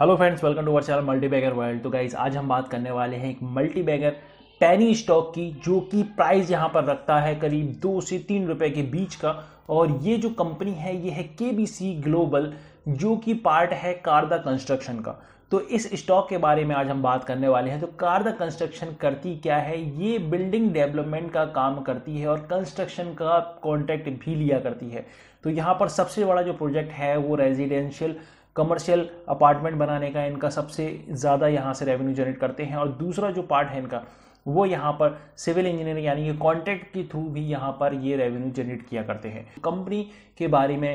hello friends welcome to our channel multi bagger world तो guys आज हम बात करने वाले हैं एक मल्टी बैगर टैनी स्टॉक की जो कि प्राइस यहाँ पर रखता है करीब दो से तीन रुपए के बीच का और ये जो कंपनी है ये है के बी सी ग्लोबल जो कि पार्ट है कारदा कंस्ट्रक्शन का तो इस स्टॉक के बारे में आज हम बात करने वाले हैं तो कारदा कंस्ट्रक्शन करती क्या है ये बिल्डिंग डेवलपमेंट का काम करती है और कंस्ट्रक्शन का कॉन्ट्रैक्ट भी लिया करती है तो यहाँ पर सबसे बड़ा जो प्रोजेक्ट है वो रेजिडेंशियल कमर्शियल अपार्टमेंट बनाने का इनका सबसे ज़्यादा यहाँ से रेवेन्यू जनरेट करते हैं और दूसरा जो पार्ट है इनका वो यहाँ पर सिविल इंजीनियरिंग यानी कि कॉन्ट्रैक्ट के थ्रू भी यहाँ पर ये रेवेन्यू जनरेट किया करते हैं कंपनी के बारे में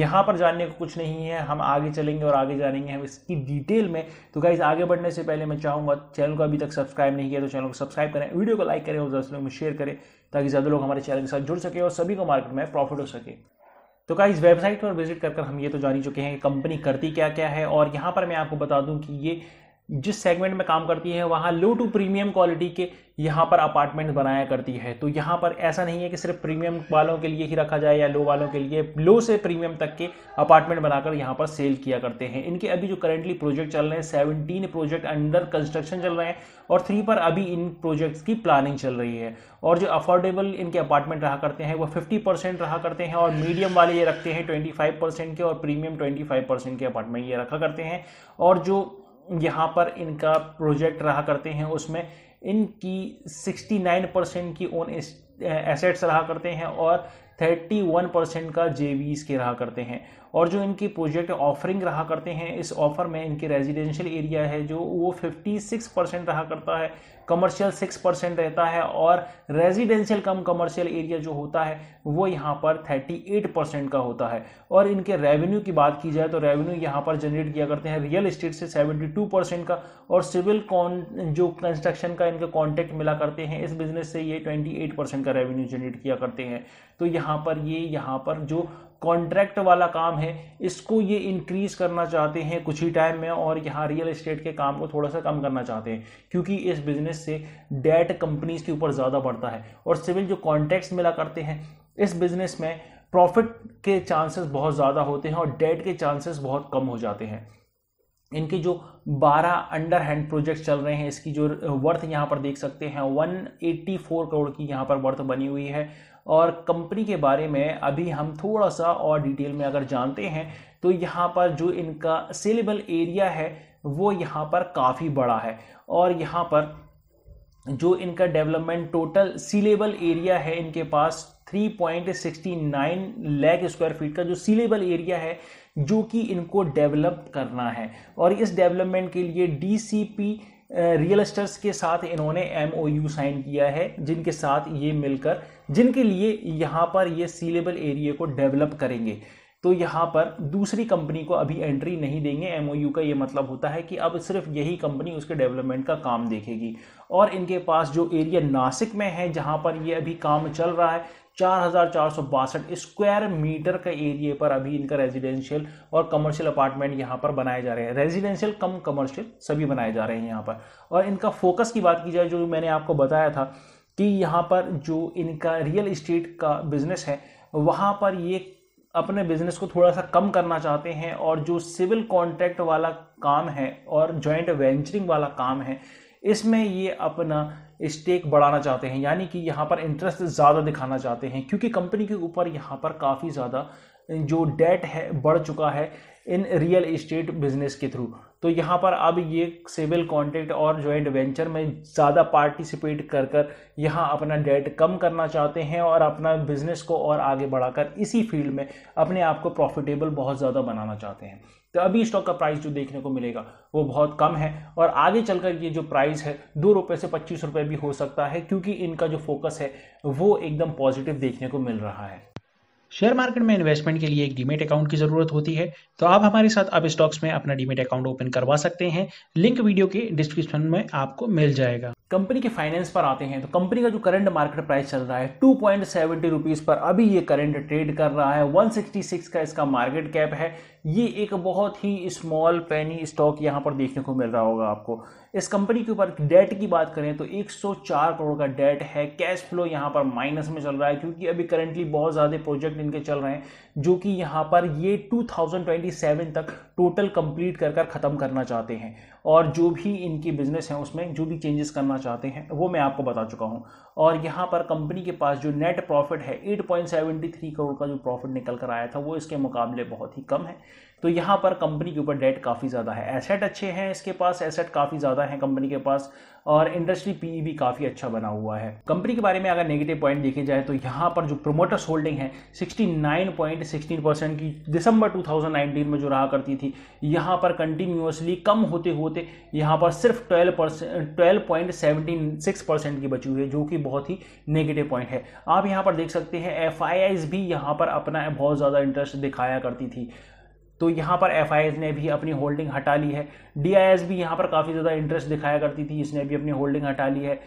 यहाँ पर जानने को कुछ नहीं है हम आगे चलेंगे और आगे जानेंगे हम इसकी डिटेल में तो गाइज आगे बढ़ने से पहले मैं चाहूँगा चैनल को अभी तक सब्सक्राइब नहीं किया तो चैनल को सब्सक्राइब करें वीडियो को लाइक करें और दस लोग में शेयर करें ताकि ज़्यादा लोग हमारे चैनल के साथ जुड़ सके और सभी को मार्केट में प्रॉफिट हो सके तो क्या इस वेबसाइट पर विजिट कर हम ये तो जान ही चुके हैं कि कंपनी करती क्या क्या है और यहाँ पर मैं आपको बता दूँ कि ये जिस सेगमेंट में काम करती है वहाँ लो टू प्रीमियम क्वालिटी के यहाँ पर अपार्टमेंट बनाया करती है तो यहाँ पर ऐसा नहीं है कि सिर्फ प्रीमियम वालों के लिए ही रखा जाए या लो वालों के लिए लो से प्रीमियम तक के अपार्टमेंट बनाकर यहाँ पर सेल किया करते हैं इनके अभी जो करेंटली प्रोजेक्ट चल रहे हैं सेवनटीन प्रोजेक्ट अंडर कंस्ट्रक्शन चल रहे हैं और थ्री पर अभी इन प्रोजेक्ट्स की प्लानिंग चल रही है और जो अफोर्डेबल इनके अपार्टमेंट रहा करते हैं वो फिफ्टी परसेंट रहा करते हैं और मीडियम वाले ये रखते हैं ट्वेंटी फाइव परसेंट के और प्रीमियम ट्वेंटी फाइव परसेंट के अपार्टमेंट ये रखा करते हैं और जो यहाँ पर इनका प्रोजेक्ट रहा करते हैं उसमें इनकी 69 परसेंट की ओन एसेट्स रहा करते हैं और 31 परसेंट का जे के रहा करते हैं और जो इनकी प्रोजेक्ट ऑफरिंग रहा करते हैं इस ऑफर में इनके रेजिडेंशियल एरिया है जो वो 56 परसेंट रहा करता है कमर्शियल 6 परसेंट रहता है और रेजिडेंशियल कम कमर्शियल एरिया जो होता है वो यहाँ पर 38 परसेंट का होता है और इनके रेवेन्यू की बात की जाए तो रेवेन्यू यहाँ पर जनरेट किया करते हैं रियल इस्टेट से सेवेंटी परसेंट का और सिविल जो कंस्ट्रक्शन का इनका कॉन्टैक्ट मिला करते हैं इस बिजनेस से ये ट्वेंटी परसेंट का रेवेन्यू जनरेट किया करते हैं तो यहाँ पर ये यहाँ पर जो कॉन्ट्रैक्ट वाला काम है इसको ये इंक्रीज करना चाहते हैं कुछ ही टाइम में और यहाँ रियल इस्टेट के काम को थोड़ा सा कम करना चाहते हैं क्योंकि इस बिजनेस से डेट कंपनीज के ऊपर ज़्यादा बढ़ता है और सिविल जो कॉन्ट्रैक्ट्स मिला करते हैं इस बिजनेस में प्रॉफिट के चांसेस बहुत ज़्यादा होते हैं और डेट के चांसेस बहुत कम हो जाते हैं इनके जो 12 अंडर हैंड प्रोजेक्ट चल रहे हैं इसकी जो वर्थ यहाँ पर देख सकते हैं 184 करोड़ की यहाँ पर वर्थ बनी हुई है और कंपनी के बारे में अभी हम थोड़ा सा और डिटेल में अगर जानते हैं तो यहाँ पर जो इनका सेलेबल एरिया है वो यहाँ पर काफ़ी बड़ा है और यहाँ पर जो इनका डेवलपमेंट टोटल सीलेबल एरिया है इनके पास 3.69 लाख स्क्वायर फीट का जो सीलेबल एरिया है जो कि इनको डेवलप करना है और इस डेवलपमेंट के लिए डीसीपी रियल एस्टर्स के साथ इन्होंने एम साइन किया है जिनके साथ ये मिलकर जिनके लिए यहाँ पर ये सीलेबल एरिया को डेवलप करेंगे तो यहाँ पर दूसरी कंपनी को अभी एंट्री नहीं देंगे एम का ये मतलब होता है कि अब सिर्फ यही कंपनी उसके डेवलपमेंट का काम देखेगी और इनके पास जो एरिया नासिक में है जहाँ पर ये अभी काम चल रहा है चार स्क्वायर मीटर का एरिया पर अभी इनका रेजिडेंशियल और कमर्शियल अपार्टमेंट यहाँ पर बनाए जा रहे हैं रेजिडेंशियल कम कमर्शियल सभी बनाए जा रहे हैं यहाँ पर और इनका फोकस की बात की जाए जो मैंने आपको बताया था कि यहाँ पर जो इनका रियल इस्टेट का बिजनेस है वहाँ पर ये अपने बिजनेस को थोड़ा सा कम करना चाहते हैं और जो सिविल कॉन्ट्रैक्ट वाला काम है और जॉइंट वेंचरिंग वाला काम है इसमें ये अपना स्टेक बढ़ाना चाहते हैं यानी कि यहाँ पर इंटरेस्ट ज़्यादा दिखाना चाहते हैं क्योंकि कंपनी के ऊपर यहाँ पर काफ़ी ज़्यादा जो डेट है बढ़ चुका है इन रियल इस्टेट बिजनेस के थ्रू तो यहाँ पर अब ये सिविल कॉन्ट्रैक्ट और जॉइंट वेंचर में ज़्यादा पार्टिसिपेट कर कर यहाँ अपना डेट कम करना चाहते हैं और अपना बिजनेस को और आगे बढ़ाकर इसी फील्ड में अपने आप को प्रॉफिटेबल बहुत ज़्यादा बनाना चाहते हैं तो अभी स्टॉक का प्राइस जो देखने को मिलेगा वो बहुत कम है और आगे चलकर ये जो प्राइस है दो रुपये से पच्चीस रुपये भी हो सकता है क्योंकि इनका जो फोकस है वो एकदम पॉजिटिव देखने को मिल रहा है शेयर मार्केट में इन्वेस्टमेंट के लिए एक डीमेट अकाउंट की ज़रूरत होती है तो आप हमारे साथ अब स्टॉक्स में अपना डीमेट अकाउंट ओपन करवा सकते हैं लिंक वीडियो के डिस्क्रिप्शन में आपको मिल जाएगा कंपनी के फाइनेंस पर आते हैं तो कंपनी का जो करंट मार्केट प्राइस चल रहा है टू पॉइंट सेवेंटी रुपीज़ पर अभी ये करंट ट्रेड कर रहा है वन सिक्सटी सिक्स का इसका मार्केट कैप है ये एक बहुत ही स्मॉल पैनी स्टॉक यहाँ पर देखने को मिल रहा होगा आपको इस कंपनी के ऊपर डेट की बात करें तो 104 करोड़ का डेट है कैश फ्लो यहाँ पर माइनस में चल रहा है क्योंकि अभी करंटली बहुत ज़्यादा प्रोजेक्ट इनके चल रहे हैं जो कि यहाँ पर ये 2027 तक टोटल कंप्लीट कर कर ख़त्म करना चाहते हैं और जो भी इनकी बिजनेस है उसमें जो भी चेंजेस करना चाहते हैं वो मैं आपको बता चुका हूँ और यहाँ पर कंपनी के पास जो नेट प्रॉफिट है 8.73 करोड़ का जो प्रॉफिट निकल कर आया था वो इसके मुकाबले बहुत ही कम है तो यहाँ पर कंपनी के ऊपर डेट काफ़ी ज़्यादा है एसेट अच्छे हैं इसके पास एसेट काफ़ी ज़्यादा हैं कंपनी के पास और इंडस्ट्री पीई e भी काफ़ी अच्छा बना हुआ है कंपनी के बारे में अगर नेगेटिव पॉइंट देखे जाए तो यहाँ पर जो प्रोमोटर्स होल्डिंग है 69.16 परसेंट की दिसंबर 2019 में जो रहा करती थी यहाँ पर कंटिन्यूसली कम होते होते यहाँ पर सिर्फ ट्वेल्व परसेंट ट्वेल्व परसेंट की बची हुई है जो कि बहुत ही नेगेटिव पॉइंट है आप यहाँ पर देख सकते हैं एफ भी यहाँ पर अपना बहुत ज़्यादा इंटरेस्ट दिखाया करती थी तो यहाँ पर एफ ने भी अपनी होल्डिंग हटा ली है डी भी यहाँ पर काफ़ी ज़्यादा इंटरेस्ट दिखाया करती थी इसने भी अपनी होल्डिंग हटा ली है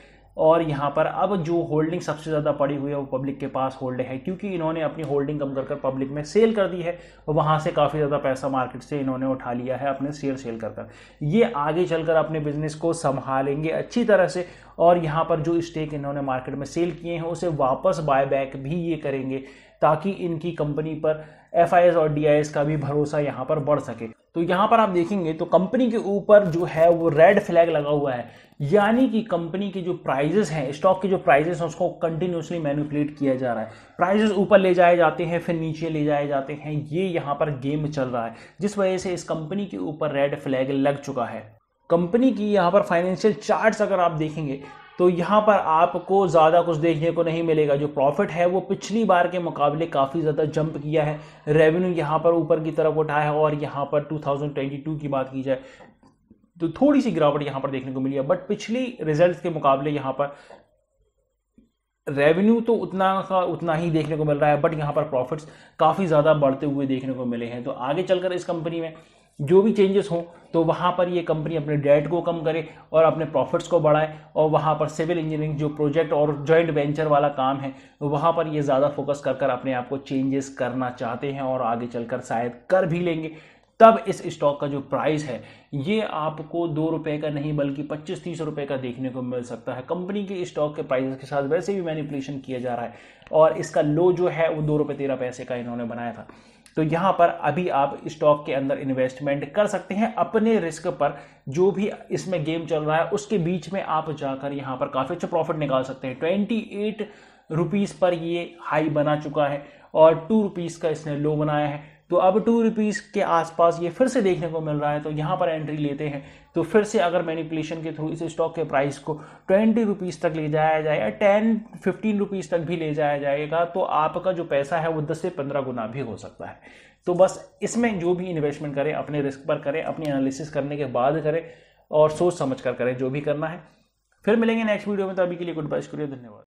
और यहाँ पर अब जो होल्डिंग सबसे ज़्यादा पड़ी हुई है वो पब्लिक के पास होल्ड है क्योंकि इन्होंने अपनी होल्डिंग कम कर कर पब्लिक में सेल कर दी है वहाँ से काफ़ी ज़्यादा पैसा मार्केट से इन्होंने उठा लिया है अपने शेयर सेल कर कर ये आगे चलकर अपने बिजनेस को संभालेंगे अच्छी तरह से और यहाँ पर जो स्टेक इन्होंने मार्केट में सेल किए हैं उसे वापस बाय बैक भी ये करेंगे ताकि इनकी कंपनी पर एफ और डी का भी भरोसा यहाँ पर बढ़ सके तो यहाँ पर आप देखेंगे तो कंपनी के ऊपर जो है वो रेड फ्लैग लगा हुआ है यानी कि कंपनी के जो प्राइजेस हैं स्टॉक के जो प्राइजेस हैं उसको कंटिन्यूसली मैनिपुलेट किया जा रहा है प्राइजेस ऊपर ले जाए जाते हैं फिर नीचे ले जाए जाते हैं ये यहाँ पर गेम चल रहा है जिस वजह से इस कंपनी के ऊपर रेड फ्लैग लग चुका है कंपनी की यहाँ पर फाइनेंशियल चार्ट्स अगर आप देखेंगे तो यहाँ पर आपको ज़्यादा कुछ देखने को नहीं मिलेगा जो प्रॉफिट है वो पिछली बार के मुकाबले काफ़ी ज़्यादा जंप किया है रेवेन्यू यहाँ पर ऊपर की तरफ उठा है और यहाँ पर 2022 की बात की जाए तो थोड़ी सी गिरावट यहाँ पर देखने को मिली है बट पिछली रिजल्ट के मुकाबले यहाँ पर रेवेन्यू तो उतना का उतना ही देखने को मिल रहा है बट यहाँ पर प्रॉफिट्स काफ़ी ज़्यादा बढ़ते हुए देखने को मिले हैं तो आगे चलकर इस कंपनी में जो भी चेंजेस हो तो वहाँ पर ये कंपनी अपने डेट को कम करे और अपने प्रॉफिट्स को बढ़ाए और वहाँ पर सिविल इंजीनियरिंग जो प्रोजेक्ट और जॉइंट वेंचर वाला काम है वहाँ पर ये ज़्यादा फोकस कर कर अपने आप को चेंजेस करना चाहते हैं और आगे चलकर शायद कर भी लेंगे तब इस स्टॉक का जो प्राइस है ये आपको दो रुपए का नहीं बल्कि पच्चीस तीस रुपये का देखने को मिल सकता है कंपनी के स्टॉक के प्राइस के साथ वैसे भी मैनिपुलेशन किया जा रहा है और इसका लो जो है वो दो रुपये तेरह पैसे का इन्होंने बनाया था तो यहाँ पर अभी आप स्टॉक के अंदर इन्वेस्टमेंट कर सकते हैं अपने रिस्क पर जो भी इसमें गेम चल रहा है उसके बीच में आप जाकर यहाँ पर काफ़ी अच्छा प्रॉफिट निकाल सकते हैं ट्वेंटी एट रुपीज़ पर ये हाई बना चुका है और टू रुपीज़ का इसने लो बनाया है तो अब टू रुपीज़ के आसपास ये फिर से देखने को मिल रहा है तो यहाँ पर एंट्री लेते हैं तो फिर से अगर मैनिपुलेशन के थ्रू इस स्टॉक के प्राइस को ट्वेंटी रुपीज़ तक ले जाया जाए या टेन फिफ्टीन रुपीज़ तक भी ले जाया जाएगा तो आपका जो पैसा है वो दस से पंद्रह गुना भी हो सकता है तो बस इसमें जो भी इन्वेस्टमेंट करें अपने रिस्क पर करें अपनी एनालिसिस करने के बाद करें और सोच समझ कर करें जो भी करना है फिर मिलेंगे नेक्स्ट वीडियो में तो अभी के लिए गुड बाय शुक्रिया धन्यवाद